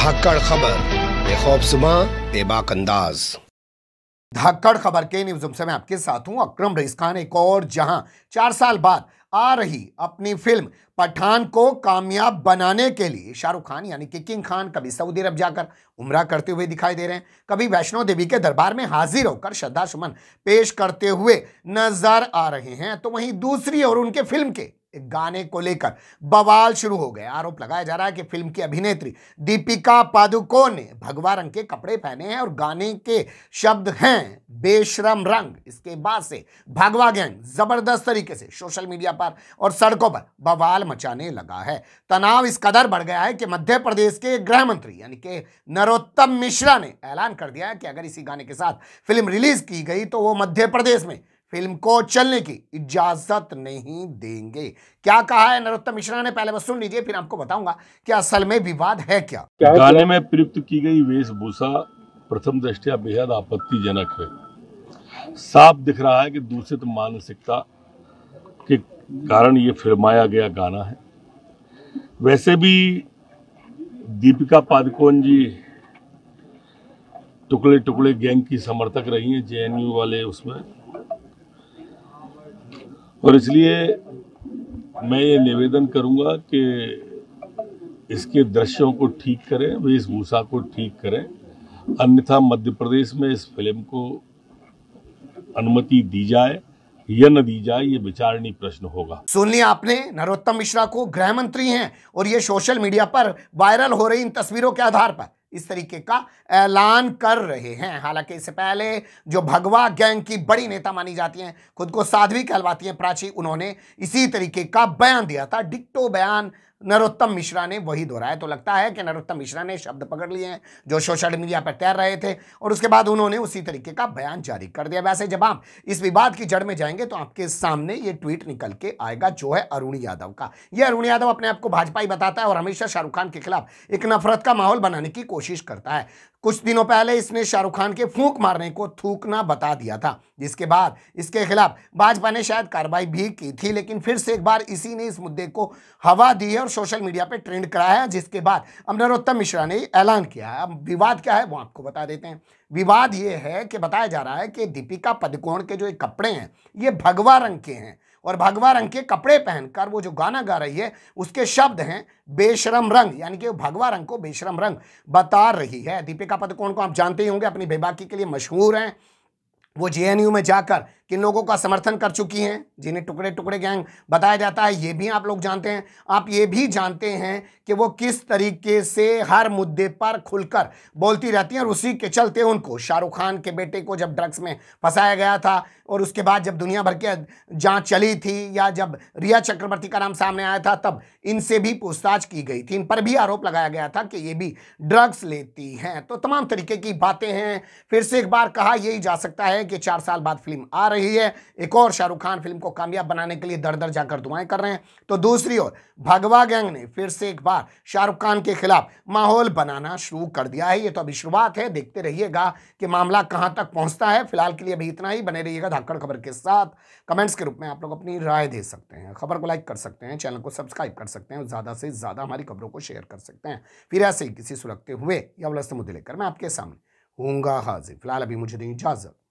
धाकड़ खबर बेखौफ सुबह बेबाक अंदाज धाकड़ खबर के न्यूज से मैं आपके साथ हूं अक्रम रईस खान एक और जहां चार साल बाद आ रही अपनी फिल्म पठान को कामयाब बनाने के लिए शाहरुख खान यानी कि किंग खान कभी सऊदी अरब जाकर उम्र करते हुए दिखाई दे रहे हैं कभी वैष्णो देवी के दरबार में हाजिर होकर श्रद्धा सुमन पेश करते हुए नजर आ रहे हैं तो वहीं दूसरी और उनके फिल्म के गाने को लेकर बवाल शुरू हो गए आरोप लगाया जा रहा है कि फिल्म की अभिनेत्री दीपिका पादुकोण ने भगवा रंग के कपड़े पहने हैं और गाने के शब्द हैं बेशरम रंग इसके बाद से भगवा गैंग जबरदस्त तरीके से सोशल मीडिया पर और सड़कों पर बवाल मचाने लगा है तनाव इस कदर बढ़ गया है कि मध्य प्रदेश के गृह मंत्री यानी कि नरोत्तम मिश्रा ने ऐलान कर दिया है कि अगर इसी गाने के साथ फिल्म रिलीज की गई तो वो मध्य प्रदेश में फिल्म को चलने की इजाजत नहीं देंगे क्या कहा है नरोत्तम मिश्रा ने पहले बस सुन लीजिए फिर आपको बताऊंगा कि असल में विवाद है क्या गाने में प्रयुक्त की गई वेशभूषा प्रथम दृष्टिया बेहद आपत्तिजनक है साफ दिख रहा है कि दूषित मानसिकता के कारण ये फिल्माया गया गाना है वैसे भी दीपिका पादुकोण जी टुकड़े टुकड़े गैंग की समर्थक रही हैं जेएनयू वाले उसमें और इसलिए मैं ये निवेदन करूंगा कि इसके दृश्यों को ठीक करें वेशभूषा को ठीक करें अन्यथा मध्य प्रदेश में इस फिल्म को अनुमति दी जाए या न दी जाए ये विचारणीय प्रश्न होगा सुन लिया आपने नरोत्तम मिश्रा को गृह मंत्री हैं और ये सोशल मीडिया पर वायरल हो रही इन तस्वीरों के आधार पर इस तरीके का ऐलान कर रहे हैं हालांकि इससे पहले जो भगवा गैंग की बड़ी नेता मानी जाती हैं खुद को साध्वी कहलवाती हैं प्राची उन्होंने इसी तरीके का बयान दिया था डिक्टो बयान नरोत्तम मिश्रा ने वही दोहराया तो लगता है कि नरोत्तम मिश्रा ने शब्द पकड़ लिए हैं जो सोशल मीडिया पर तैर रहे थे और उसके बाद उन्होंने उसी तरीके का बयान जारी कर दिया वैसे जब आप इस विवाद की जड़ में जाएंगे तो आपके सामने ये ट्वीट निकल के आएगा जो है अरुण यादव का ये अरुण यादव अपने आप को भाजपा ही बताता है और हमेशा शाहरुख खान के खिलाफ एक नफरत का माहौल बनाने की कोशिश करता है कुछ दिनों पहले इसने शाहरुख खान के फूंक मारने को थूकना बता दिया था जिसके बाद इसके खिलाफ भाजपा ने शायद कार्रवाई भी की थी लेकिन फिर से एक बार इसी ने इस मुद्दे को हवा दी है और सोशल मीडिया पे ट्रेंड कराया जिसके बाद अब नरोत्तम मिश्रा ने ऐलान किया है अब विवाद क्या है वो आपको बता देते हैं विवाद ये है कि बताया जा रहा है कि दीपिका पदकोण के जो ये कपड़े हैं ये भगवा रंग के हैं और भगवा रंग के कपड़े पहनकर वो जो गाना गा रही है उसके शब्द हैं बेशरम रंग यानी कि वो भगवा रंग को बेशरम रंग बता रही है दीपिका पदकोण को आप जानते ही होंगे अपनी बेबाकी के लिए मशहूर हैं वो जे में जाकर किन लोगों का समर्थन कर चुकी हैं जिन्हें टुकड़े टुकड़े गैंग बताया जाता है ये भी आप लोग जानते हैं आप ये भी जानते हैं कि वो किस तरीके से हर मुद्दे पर खुलकर बोलती रहती हैं और उसी के चलते उनको शाहरुख खान के बेटे को जब ड्रग्स में फंसाया गया था और उसके बाद जब दुनिया भर की जाँच चली थी या जब रिया चक्रवर्ती का नाम सामने आया था तब इनसे भी पूछताछ की गई थी इन पर भी आरोप लगाया गया था कि ये भी ड्रग्स लेती हैं तो तमाम तरीके की बातें हैं फिर से एक बार कहा यही जा सकता है कि चार साल बाद फिल्म आ रही रही है एक और शाहरुख खान फिल्म को कामयाब बनाने के लिए दर दर जाकर दुआएं कर रहे हैं तो दूसरी ओर भगवा गैंग ने फिर से एक बार शाहरुख खान के खिलाफ माहौल बनाना शुरू कर दिया है ये तो अभी शुरुआत है देखते रहिएगा कि मामला कहाँ तक पहुँचता है फिलहाल के लिए अभी इतना ही बने रहिएगा धाकड़ खबर के साथ कमेंट्स के रूप में आप लोग अपनी राय दे सकते हैं खबर को लाइक कर सकते हैं चैनल को सब्सक्राइब कर सकते हैं ज़्यादा से ज़्यादा हमारी खबरों को शेयर कर सकते हैं फिर ऐसे ही किसी सुलगते हुए या वलस्त मुद्दे लेकर मैं आपके सामने होऊंगा हाजिर फिलहाल अभी मुझे दें इजाज़त